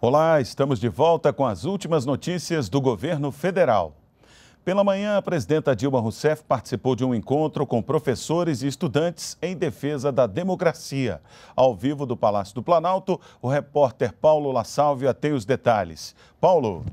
Olá, estamos de volta com as últimas notícias do governo federal. Pela manhã, a presidenta Dilma Rousseff participou de um encontro com professores e estudantes em defesa da democracia. Ao vivo do Palácio do Planalto, o repórter Paulo La Salvia tem os detalhes. Paulo.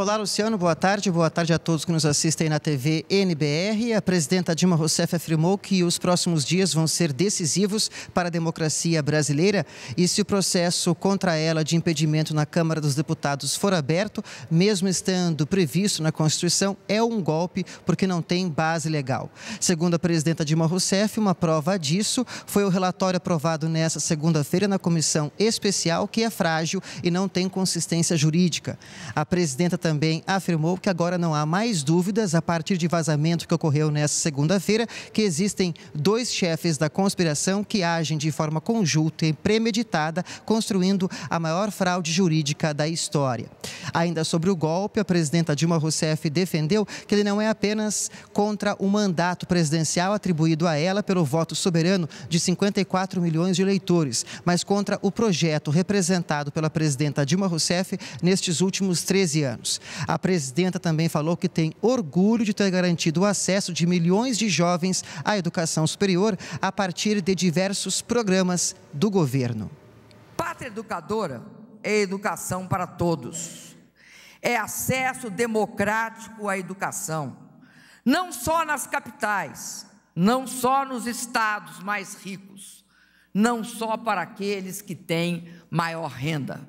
Olá, Luciano. Boa tarde. Boa tarde a todos que nos assistem na TV NBR. A presidenta Dilma Rousseff afirmou que os próximos dias vão ser decisivos para a democracia brasileira e se o processo contra ela de impedimento na Câmara dos Deputados for aberto, mesmo estando previsto na Constituição, é um golpe porque não tem base legal. Segundo a presidenta Dilma Rousseff, uma prova disso foi o relatório aprovado nesta segunda-feira na comissão especial que é frágil e não tem consistência jurídica. A presidenta também afirmou que agora não há mais dúvidas, a partir de vazamento que ocorreu nesta segunda-feira, que existem dois chefes da conspiração que agem de forma conjunta e premeditada, construindo a maior fraude jurídica da história. Ainda sobre o golpe, a presidenta Dilma Rousseff defendeu que ele não é apenas contra o mandato presidencial atribuído a ela pelo voto soberano de 54 milhões de eleitores, mas contra o projeto representado pela presidenta Dilma Rousseff nestes últimos 13 anos. A presidenta também falou que tem orgulho de ter garantido o acesso de milhões de jovens à educação superior a partir de diversos programas do governo. Pátria educadora é educação para todos. É acesso democrático à educação, não só nas capitais, não só nos estados mais ricos, não só para aqueles que têm maior renda.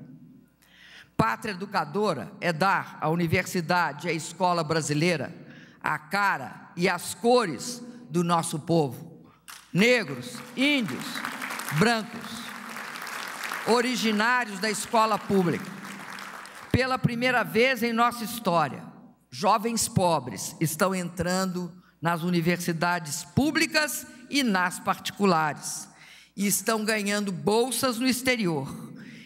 Pátria educadora é dar à universidade e à escola brasileira a cara e as cores do nosso povo. Negros, índios, brancos, originários da escola pública. Pela primeira vez em nossa história, jovens pobres estão entrando nas universidades públicas e nas particulares e estão ganhando bolsas no exterior.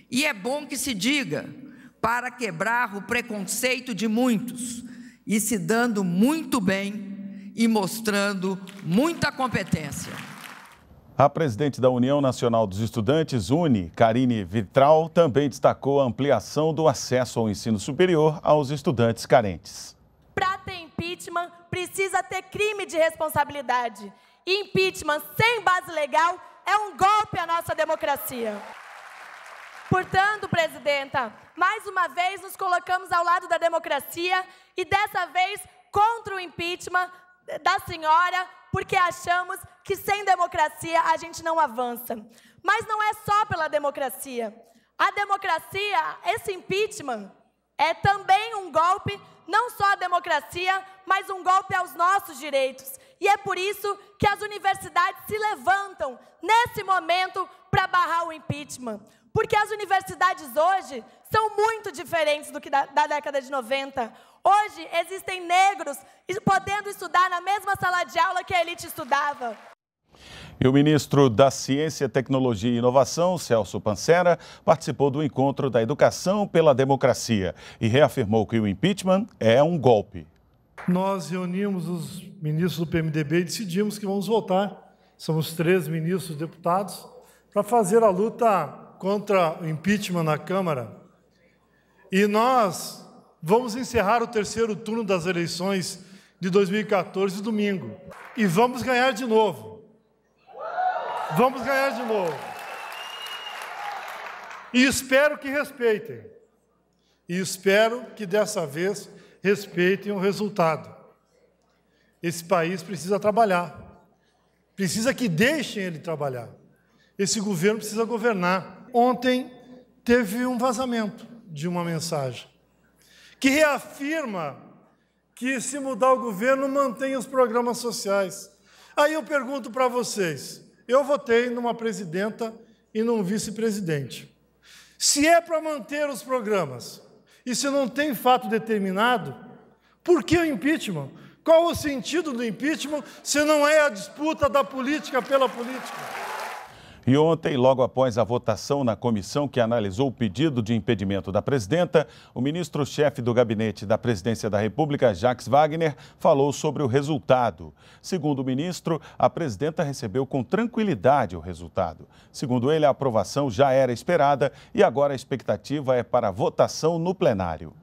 E é bom que se diga para quebrar o preconceito de muitos e se dando muito bem e mostrando muita competência. A presidente da União Nacional dos Estudantes, UNE, Karine Vitral, também destacou a ampliação do acesso ao ensino superior aos estudantes carentes. Para ter impeachment, precisa ter crime de responsabilidade. Impeachment sem base legal é um golpe à nossa democracia. Portanto, presidenta, mais uma vez nos colocamos ao lado da democracia e dessa vez contra o impeachment da senhora, porque achamos que sem democracia a gente não avança. Mas não é só pela democracia. A democracia, esse impeachment, é também um golpe, não só à democracia, mas um golpe aos nossos direitos. E é por isso que as universidades se levantam nesse momento para barrar o impeachment. Porque as universidades hoje são muito diferentes do que da, da década de 90. Hoje existem negros podendo estudar na mesma sala de aula que a elite estudava. E o ministro da Ciência, Tecnologia e Inovação, Celso Pancera, participou do encontro da Educação pela Democracia e reafirmou que o impeachment é um golpe. Nós reunimos os ministros do PMDB e decidimos que vamos votar. Somos três ministros deputados para fazer a luta contra o impeachment na Câmara. E nós vamos encerrar o terceiro turno das eleições de 2014 domingo. E vamos ganhar de novo. Vamos ganhar de novo. E espero que respeitem. E espero que dessa vez respeitem o resultado. Esse país precisa trabalhar. Precisa que deixem ele trabalhar. Esse governo precisa governar ontem teve um vazamento de uma mensagem que reafirma que se mudar o governo mantém os programas sociais. Aí eu pergunto para vocês: eu votei numa presidenta e num vice-presidente. Se é para manter os programas e se não tem fato determinado, por que o impeachment? Qual o sentido do impeachment se não é a disputa da política pela política? E ontem, logo após a votação na comissão que analisou o pedido de impedimento da presidenta, o ministro-chefe do gabinete da presidência da República, Jacques Wagner, falou sobre o resultado. Segundo o ministro, a presidenta recebeu com tranquilidade o resultado. Segundo ele, a aprovação já era esperada e agora a expectativa é para a votação no plenário.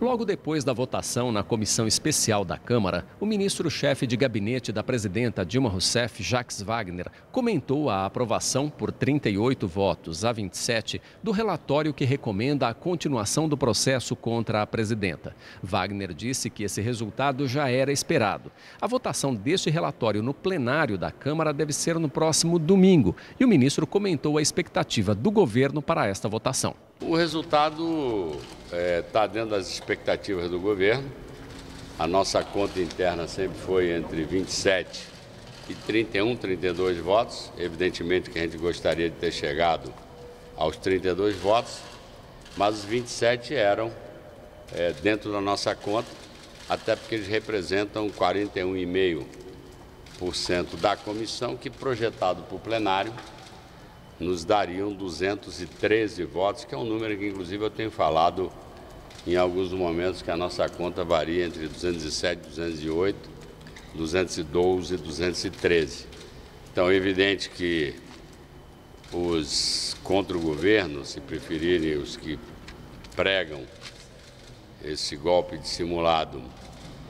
Logo depois da votação na comissão especial da Câmara, o ministro-chefe de gabinete da presidenta Dilma Rousseff, Jacques Wagner, comentou a aprovação por 38 votos a 27 do relatório que recomenda a continuação do processo contra a presidenta. Wagner disse que esse resultado já era esperado. A votação deste relatório no plenário da Câmara deve ser no próximo domingo e o ministro comentou a expectativa do governo para esta votação. O resultado está é, tá dentro das expectativas do governo. A nossa conta interna sempre foi entre 27 e 31, 32 votos. Evidentemente que a gente gostaria de ter chegado aos 32 votos, mas os 27 eram é, dentro da nossa conta, até porque eles representam 41,5% da comissão, que projetado para o plenário nos dariam 213 votos, que é um número que, inclusive, eu tenho falado em alguns momentos que a nossa conta varia entre 207, 208, 212 e 213. Então, é evidente que os contra o governo, se preferirem os que pregam esse golpe dissimulado,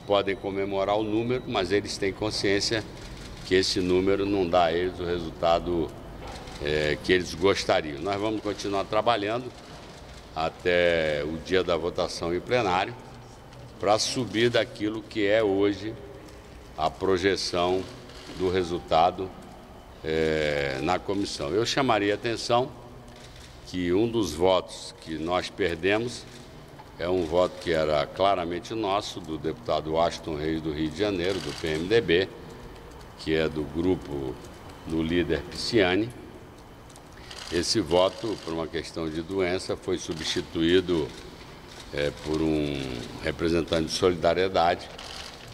podem comemorar o número, mas eles têm consciência que esse número não dá a eles o resultado é, que eles gostariam. Nós vamos continuar trabalhando até o dia da votação em plenário para subir daquilo que é hoje a projeção do resultado é, na comissão. Eu chamaria a atenção que um dos votos que nós perdemos é um voto que era claramente nosso, do deputado Washington Reis do Rio de Janeiro, do PMDB, que é do grupo do líder Pisciani esse voto, por uma questão de doença, foi substituído é, por um representante de solidariedade.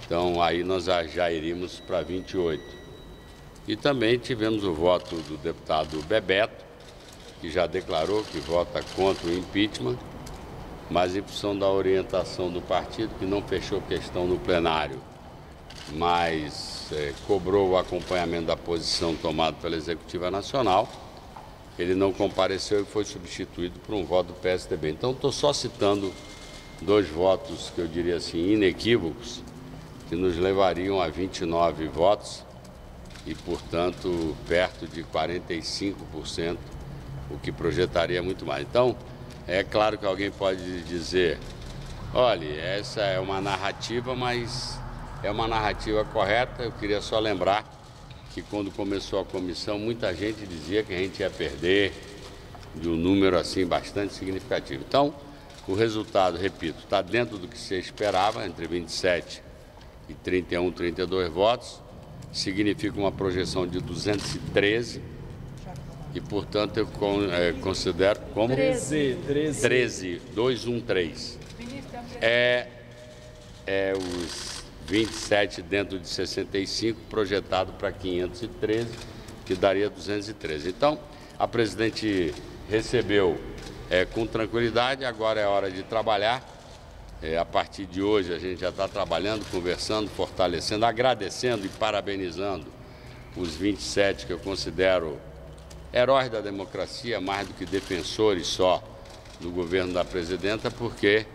Então, aí nós já iríamos para 28. E também tivemos o voto do deputado Bebeto, que já declarou que vota contra o impeachment, mas em função da orientação do partido, que não fechou questão no plenário, mas é, cobrou o acompanhamento da posição tomada pela Executiva Nacional ele não compareceu e foi substituído por um voto do PSDB. Então, estou só citando dois votos que eu diria assim inequívocos, que nos levariam a 29 votos e, portanto, perto de 45%, o que projetaria muito mais. Então, é claro que alguém pode dizer: olha, essa é uma narrativa, mas é uma narrativa correta. Eu queria só lembrar que quando começou a comissão, muita gente dizia que a gente ia perder de um número assim bastante significativo. Então, o resultado, repito, está dentro do que se esperava, entre 27 e 31, 32 votos, significa uma projeção de 213 e, portanto, eu é, considero como 13, 13, 13 213. É, é os 27 dentro de 65, projetado para 513, que daria 213. Então, a presidente recebeu é, com tranquilidade, agora é hora de trabalhar. É, a partir de hoje a gente já está trabalhando, conversando, fortalecendo, agradecendo e parabenizando os 27 que eu considero heróis da democracia, mais do que defensores só do governo da presidenta, porque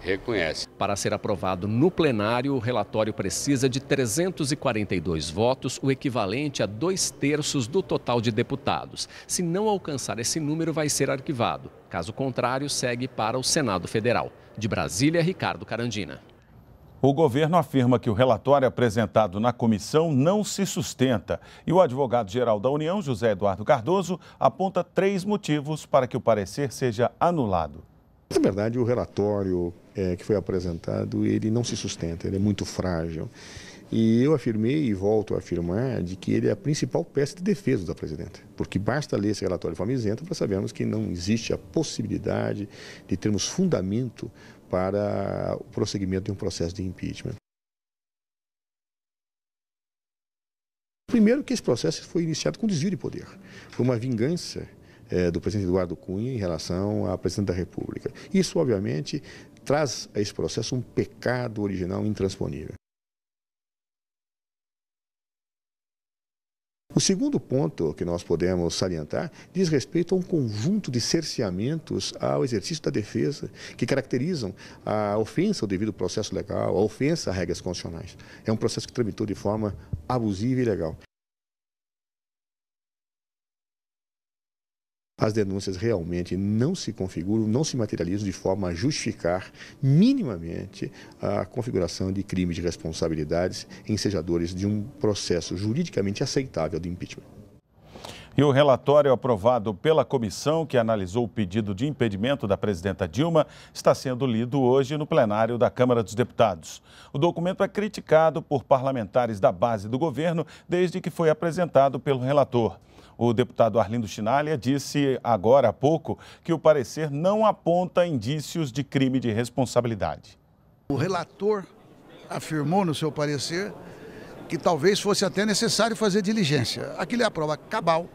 reconhece. Para ser aprovado no plenário, o relatório precisa de 342 votos, o equivalente a dois terços do total de deputados. Se não alcançar esse número, vai ser arquivado. Caso contrário, segue para o Senado Federal. De Brasília, Ricardo Carandina. O governo afirma que o relatório apresentado na comissão não se sustenta e o advogado-geral da União, José Eduardo Cardoso, aponta três motivos para que o parecer seja anulado. Na verdade, o relatório é, que foi apresentado, ele não se sustenta, ele é muito frágil. E eu afirmei e volto a afirmar de que ele é a principal peça de defesa da presidenta, porque basta ler esse relatório de para sabermos que não existe a possibilidade de termos fundamento para o prosseguimento de um processo de impeachment. Primeiro que esse processo foi iniciado com desvio de poder, foi uma vingança é, do presidente Eduardo Cunha em relação à presidente da República. Isso, obviamente, traz a esse processo um pecado original intransponível. O segundo ponto que nós podemos salientar diz respeito a um conjunto de cerceamentos ao exercício da defesa que caracterizam a ofensa ao devido processo legal, a ofensa a regras constitucionais. É um processo que tramitou de forma abusiva e ilegal. as denúncias realmente não se configuram, não se materializam de forma a justificar minimamente a configuração de crime de responsabilidades ensejadores de um processo juridicamente aceitável de impeachment. E o relatório aprovado pela comissão que analisou o pedido de impedimento da presidenta Dilma está sendo lido hoje no plenário da Câmara dos Deputados. O documento é criticado por parlamentares da base do governo desde que foi apresentado pelo relator. O deputado Arlindo Chinalha disse agora há pouco que o parecer não aponta indícios de crime de responsabilidade. O relator afirmou no seu parecer que talvez fosse até necessário fazer diligência. Aquilo é a prova cabal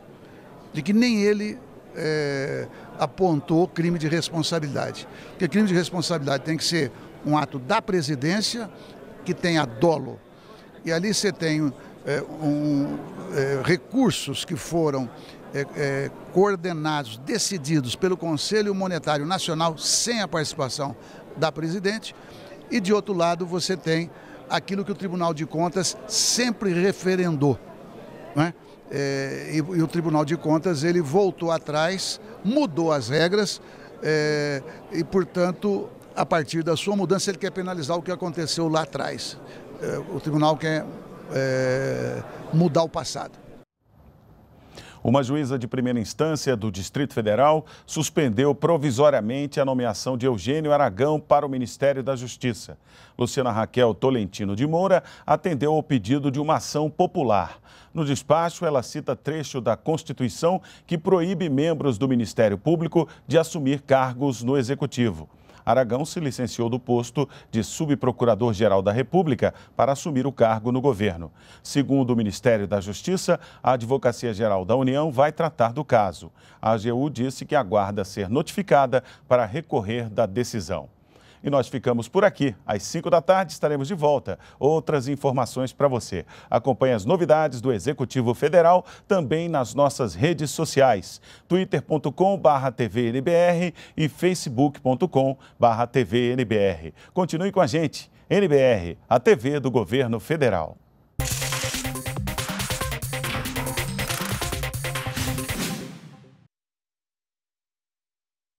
de que nem ele é, apontou crime de responsabilidade. Porque crime de responsabilidade tem que ser um ato da presidência que tenha dolo. E ali você tem é, um, é, recursos que foram é, é, coordenados, decididos pelo Conselho Monetário Nacional sem a participação da presidente, e de outro lado você tem aquilo que o Tribunal de Contas sempre referendou. Né? É, e, e, o Tribunal de Contas ele voltou atrás, mudou as regras é, e, portanto, a partir da sua mudança ele quer penalizar o que aconteceu lá atrás. o tribunal quer é, mudar o passado. Uma juíza de primeira instância do Distrito Federal suspendeu provisoriamente a nomeação de Eugênio Aragão para o Ministério da Justiça. Luciana Raquel Tolentino de Moura atendeu ao pedido de uma ação popular. No despacho, ela cita trecho da Constituição que proíbe membros do Ministério Público de assumir cargos no Executivo. Aragão se licenciou do posto de subprocurador-geral da República para assumir o cargo no governo. Segundo o Ministério da Justiça, a Advocacia Geral da União vai tratar do caso. A AGU disse que aguarda ser notificada para recorrer da decisão. E nós ficamos por aqui. Às 5 da tarde estaremos de volta. Outras informações para você. Acompanhe as novidades do Executivo Federal também nas nossas redes sociais: twitter.com/tvnbr e facebook.com/tvnbr. Continue com a gente. NBR, a TV do Governo Federal.